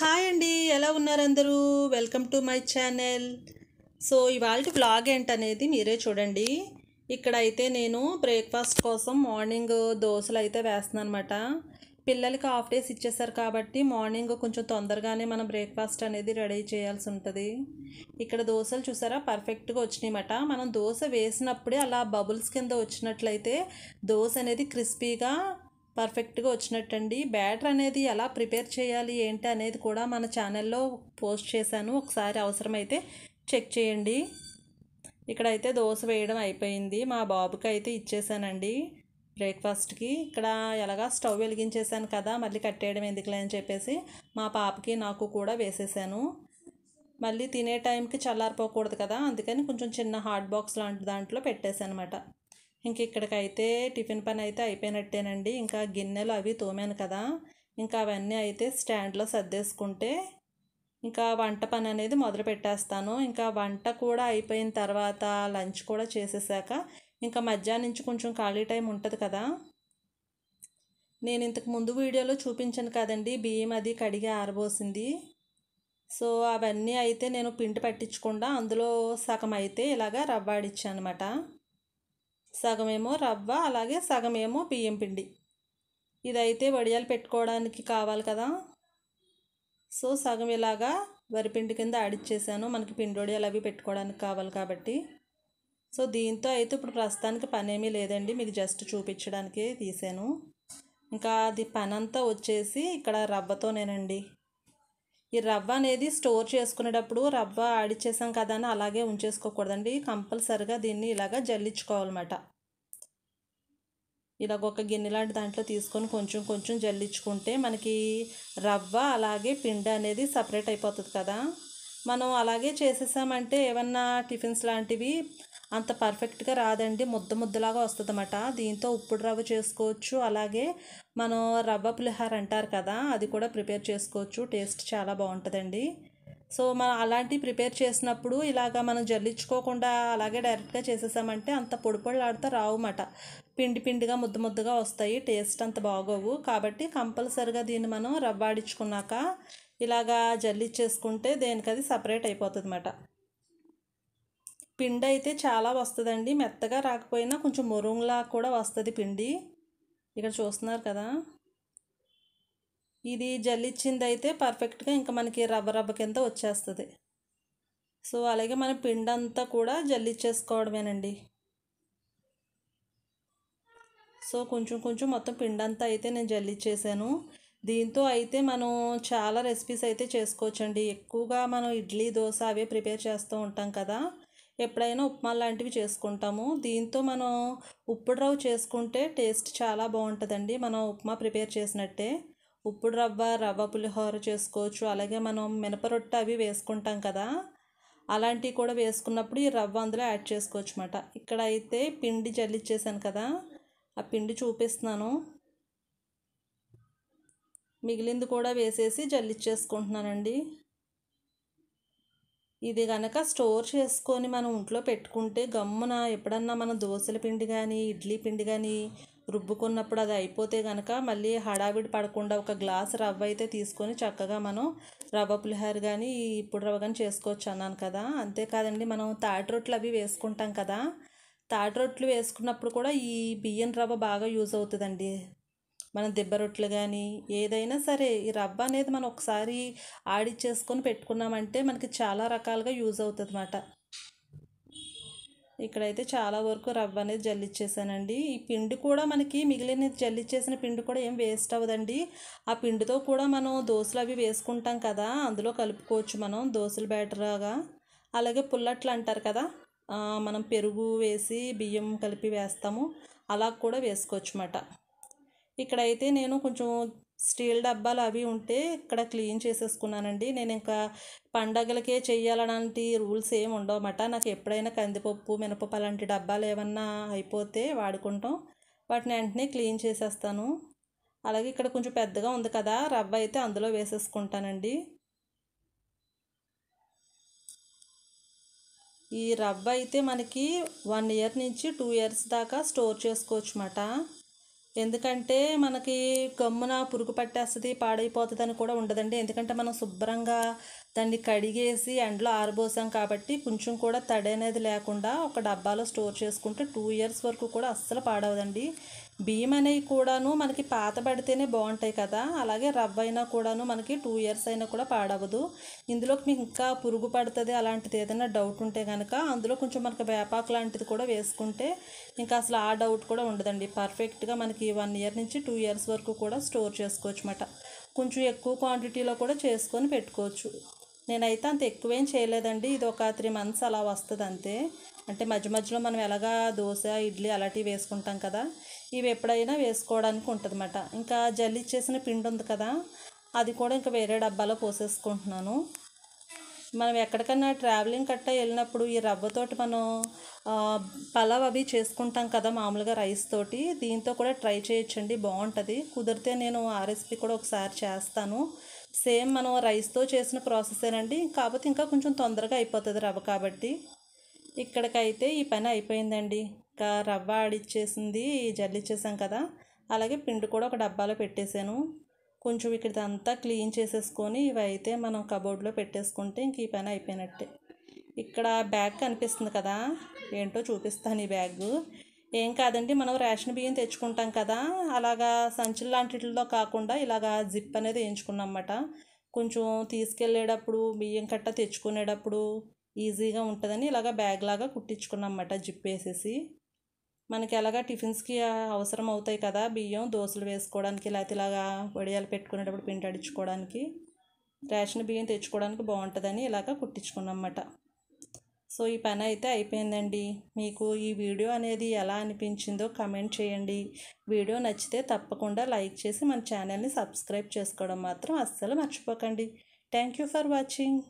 hi అండి ఎలా ఉన్నారు అందరూ welcome to my channel so ఇవాళ బ్లాగ్ ఏంటనేది మీరే చూడండి ఇక్కడ అయితే నేను బ్రేక్ఫాస్ట్ కోసం మార్నింగ్ దోశలు అయితే వేస్తున్నాను అనమాట పిల్లలకి హాఫ్ డేస్ ఇచ్చేసారు కాబట్టి మార్నింగ్ కొంచెం తొందరగానే మనం బ్రేక్ఫాస్ట్ అనేది రెడీ చేయాల్సి ఉంటుంది ఇక్కడ దోశలు చూసారా పర్ఫెక్ట్గా మాట మనం దోశ వేసినప్పుడే అలా బబుల్స్ కింద వచ్చినట్లయితే దోశ అనేది క్రిస్పీగా పర్ఫెక్ట్గా వచ్చినట్టండి బ్యాటర్ అనేది ఎలా ప్రిపేర్ చేయాలి ఏంటి అనేది కూడా మన ఛానల్లో పోస్ట్ చేశాను ఒకసారి అవసరమైతే చెక్ చేయండి ఇక్కడైతే దోశ వేయడం అయిపోయింది మా బాబుకి అయితే ఇచ్చేసానండి బ్రేక్ఫాస్ట్కి ఇక్కడ ఎలాగా స్టవ్ వెలిగించేసాను కదా మళ్ళీ కట్టేయడం ఎందుకులే అని చెప్పేసి మా పాపకి నాకు కూడా వేసేసాను మళ్ళీ తినే టైంకి చల్లారిపోకూడదు కదా అందుకని కొంచెం చిన్న హాట్ బాక్స్ లాంటి దాంట్లో పెట్టేశాను అనమాట ఇంక ఇక్కడికైతే టిఫిన్ పని అయితే అయిపోయినట్టేనండి ఇంకా గిన్నెలు అవి తోమాను కదా ఇంకా అవన్నీ అయితే స్టాండ్లో సర్దేసుకుంటే ఇంకా వంట పని అనేది మొదలు పెట్టేస్తాను ఇంకా వంట కూడా అయిపోయిన తర్వాత లంచ్ కూడా చేసేసాక ఇంకా మధ్యాహ్నం నుంచి కొంచెం ఖాళీ టైం ఉంటుంది కదా నేను ఇంతకు ముందు వీడియోలో చూపించాను కదండి బియ్యం అది కడిగి ఆరబోసింది సో అవన్నీ అయితే నేను పిండి పట్టించకుండా అందులో సగం అయితే ఇలాగ రవ్వాడిచ్చాను అనమాట సగమేమో రవ్వ అలాగే సగమేమో బియ్యం పిండి ఇదైతే వడియాలు పెట్టుకోవడానికి కావాలి కదా సో సగం ఇలాగా వరిపిండి కింద ఆడిచ్చేసాను మనకి పిండి వడియాలు అవి పెట్టుకోవడానికి కావాలి కాబట్టి సో దీంతో అయితే ఇప్పుడు ప్రస్తుతానికి పని ఏమీ లేదండి మీకు జస్ట్ చూపించడానికే తీసాను ఇంకా అది పనంతా వచ్చేసి ఇక్కడ రవ్వతోనేనండి ఈ రవ్వ అనేది స్టోర్ చేసుకునేటప్పుడు రవ్వ ఆడిచ్చేసాం కదా అని అలాగే ఉంచేసుకోకూడదండి కంపల్సరిగా దీన్ని ఇలాగ జల్లించుకోవాలన్నమాట ఇలాగ ఒక గిన్నె లాంటి దాంట్లో తీసుకొని కొంచెం కొంచెం జల్లించుకుంటే మనకి రవ్వ అలాగే పిండి అనేది సపరేట్ అయిపోతుంది కదా మనం అలాగే చేసేసామంటే ఏమన్నా టిఫిన్స్ లాంటివి అంత పర్ఫెక్ట్గా రాదండి ముద్ద ముద్దలాగా వస్తుంది అన్నమాట దీంతో ఉప్పుడు రవ్వ చేసుకోవచ్చు అలాగే మనం రవ్వ పులిహార అంటారు కదా అది కూడా ప్రిపేర్ చేసుకోవచ్చు టేస్ట్ చాలా బాగుంటుందండి సో మనం అలాంటివి ప్రిపేర్ చేసినప్పుడు ఇలాగ మనం జల్లించుకోకుండా అలాగే డైరెక్ట్గా చేసేసామంటే అంత పొడి రావు రావుమాట పిండి పిండిగా ముద్ద ముద్దగా వస్తాయి టేస్ట్ అంత బాగోవు కాబట్టి కంపల్సరిగా దీన్ని మనం రవ్వాడించుకున్నాక ఇలాగా జల్లిచ్చేసుకుంటే దేనికి అది సపరేట్ అయిపోతుంది అన్నమాట పిండి అయితే చాలా వస్తుందండి మెత్తగా రాకపోయినా కొంచెం మొరుగులా కూడా వస్తుంది పిండి ఇక్కడ చూస్తున్నారు కదా ఇది జల్లిచ్చింది అయితే పర్ఫెక్ట్గా ఇంకా మనకి రవ్వ రబ్బ కింద వచ్చేస్తుంది సో అలాగే మన పిండి అంతా కూడా జల్లిచ్చేసుకోవడమేనండి సో కొంచెం కొంచెం మొత్తం పిండి అంతా అయితే నేను జల్లిచ్చేసాను దీంతో అయితే మనం చాలా రెసిపీస్ అయితే చేసుకోవచ్చండి ఎక్కువగా మనం ఇడ్లీ దోశ అవే ప్రిపేర్ చేస్తూ ఉంటాం కదా ఎప్పుడైనా ఉప్మా లాంటివి చేసుకుంటాము దీంతో మనం ఉప్పుడు రవ్వ చేసుకుంటే టేస్ట్ చాలా బాగుంటుందండి మనం ఉప్మా ప్రిపేర్ చేసినట్టే ఉప్పుడు రవ్వ రవ్వ పులిహోర చేసుకోవచ్చు అలాగే మనం మినపరొట్టె అవి వేసుకుంటాం కదా అలాంటివి కూడా వేసుకున్నప్పుడు ఈ రవ్వ అందులో యాడ్ చేసుకోవచ్చు అనమాట ఇక్కడ అయితే పిండి జల్లిచ్చేసాను కదా ఆ పిండి చూపిస్తున్నాను మిగిలింది కూడా వేసేసి జల్లిచ్చేసుకుంటున్నానండి ఇది కనుక స్టోర్ చేసుకొని మనం ఇంట్లో పెట్టుకుంటే గమ్మున ఎప్పుడన్నా మనం దోశల పిండి కానీ ఇడ్లీ పిండి కానీ రుబ్బుకున్నప్పుడు అది అయిపోతే కనుక మళ్ళీ హడావిడి పడకుండా ఒక గ్లాస్ రవ్వ అయితే తీసుకొని చక్కగా మనం రవ్వ పులిహార కానీ ఇప్పుడు రవ్వ కానీ చేసుకోవచ్చు అన్నాను కదా అంతేకాదండి మనం తాటి రొట్లు అవి వేసుకుంటాం కదా తాటి రొట్లు వేసుకున్నప్పుడు కూడా ఈ బియ్యం రవ్వ బాగా యూజ్ అవుతుందండి మనం దిబ్బ రొట్టెలు కానీ ఏదైనా సరే ఈ రవ్వ అనేది మనం ఒకసారి ఆడిచ్చేసుకొని పెట్టుకున్నామంటే మనకి చాలా రకాలుగా యూజ్ అవుతుంది అన్నమాట ఇక్కడైతే చాలా వరకు రవ్వ అనేది జల్లిచ్చేసానండి ఈ పిండి కూడా మనకి మిగిలిన జల్లిచ్చేసిన పిండి కూడా ఏం వేస్ట్ అవ్వదండి ఆ పిండితో కూడా మనం దోశలు అవి వేసుకుంటాం కదా అందులో కలుపుకోవచ్చు మనం దోశలు బ్యాటర్గా అలాగే పుల్లట్లు అంటారు కదా మనం పెరుగు వేసి బియ్యం కలిపి వేస్తాము అలా కూడా వేసుకోవచ్చు అన్నమాట ఇక్కడైతే నేను కొంచెం స్టీల్ డబ్బాలు అవి ఉంటే ఇక్కడ క్లీన్ చేసేసుకున్నానండి నేను ఇంకా పండగలకే చేయాలనంటి రూల్స్ ఏమి ఉండవన్నమాట నాకు ఎప్పుడైనా కందిపప్పు మినపప్పు అలాంటి డబ్బాలు ఏమన్నా అయిపోతే వాడుకుంటాం వాటిని వెంటనే క్లీన్ చేసేస్తాను అలాగే ఇక్కడ కొంచెం పెద్దగా ఉంది కదా రవ్వ అయితే అందులో వేసేసుకుంటానండి ఈ రవ్వ అయితే మనకి వన్ ఇయర్ నుంచి టూ ఇయర్స్ దాకా స్టోర్ చేసుకోవచ్చు అన్నమాట ఎందుకంటే మనకి గమ్మున పురుగు పట్టేస్తుంది పాడైపోతుంది అని కూడా ఉండదండి ఎందుకంటే మనం శుభ్రంగా దాన్ని కడిగేసి ఎండలో ఆరబోసాం కాబట్టి కొంచెం కూడా తడి అనేది లేకుండా ఒక డబ్బాలో స్టోర్ చేసుకుంటే టూ ఇయర్స్ వరకు కూడా అస్సలు పాడవదండి బియ్యం అనేవి కూడాను మనకి పాత పడితేనే బాగుంటాయి కదా అలాగే రవ్వ అయినా కూడాను మనకి టూ ఇయర్స్ అయినా కూడా పాడవదు ఇందులోకి మీకు ఇంకా పురుగు పడుతుంది అలాంటిది ఏదైనా డౌట్ ఉంటే కనుక అందులో కొంచెం మనకి వేపాకు లాంటిది కూడా వేసుకుంటే ఇంకా అసలు ఆ డౌట్ కూడా ఉండదండి పర్ఫెక్ట్గా మనకి వన్ ఇయర్ నుంచి టూ ఇయర్స్ వరకు కూడా స్టోర్ చేసుకోవచ్చు అన్నమాట కొంచెం ఎక్కువ క్వాంటిటీలో కూడా చేసుకొని పెట్టుకోవచ్చు నేనైతే అంత ఎక్కువేం చేయలేదండి ఇది ఒక త్రీ మంత్స్ అలా వస్తుంది అంతే అంటే మధ్య మధ్యలో మనం ఎలాగా దోశ ఇడ్లీ అలాంటివి వేసుకుంటాం కదా ఇవి ఎప్పుడైనా వేసుకోవడానికి ఉంటుందన్నమాట ఇంకా జల్లి చేసిన పిండి ఉంది కదా అది కూడా ఇంకా వేరే డబ్బాలో పోసేసుకుంటున్నాను మనం ఎక్కడికన్నా ట్రావెలింగ్ కట్ట వెళ్ళినప్పుడు ఈ రవ్వతోటి మనం పలావ్ అవి చేసుకుంటాం కదా మామూలుగా రైస్ తోటి దీంతో కూడా ట్రై చేయొచ్చండి బాగుంటుంది కుదిరితే నేను ఆ రెసిపీ కూడా ఒకసారి చేస్తాను సేమ్ మనం రైస్తో చేసిన ప్రాసెసేనండి కాకపోతే ఇంకా కొంచెం తొందరగా అయిపోతుంది రవ్వ కాబట్టి ఇక్కడికైతే ఈ పని అయిపోయిందండి ఇంకా రవ్వ ఆడిచ్చేసింది జల్లిచ్చేసాం కదా అలాగే పిండి కూడా ఒక డబ్బాలో పెట్టేశాను కొంచెం ఇక్కడ అంతా క్లీన్ చేసేసుకొని ఇవి అయితే మనం కబోర్డ్లో పెట్టేసుకుంటే ఇంక ఈ పని అయిపోయినట్టే ఇక్కడ బ్యాగ్ కనిపిస్తుంది కదా ఏంటో చూపిస్తాను ఈ బ్యాగ్ ఏం కాదండి మనం రేషన్ బియ్యం తెచ్చుకుంటాం కదా అలాగా సంచుల లాంటిలో కాకుండా ఇలాగా జిప్ అనేది వేయించుకున్నమాట కొంచెం తీసుకెళ్ళేటప్పుడు బియ్యం కట్ట తెచ్చుకునేటప్పుడు ఈజీగా ఉంటుందని ఇలాగ బ్యాగ్ లాగా కుట్టించుకున్నమాట జిప్ వేసేసి మనకి ఎలాగా టిఫిన్స్కి అవసరం అవుతాయి కదా బియ్యం దోశలు వేసుకోవడానికి లేకపోతే ఇలాగా వడియాలు పెట్టుకునేటప్పుడు పిండి అడించుకోవడానికి రేషన్ బియ్యం తెచ్చుకోవడానికి బాగుంటుందని ఇలాగ కుట్టించుకున్నమాట సో ఈ పని అయితే అయిపోయిందండి మీకు ఈ వీడియో అనేది ఎలా అనిపించిందో కమెంట్ చేయండి వీడియో నచ్చితే తప్పకుండా లైక్ చేసి మన ఛానల్ని సబ్స్క్రైబ్ చేసుకోవడం మాత్రం అస్సలు మర్చిపోకండి థ్యాంక్ యూ ఫర్ వాచింగ్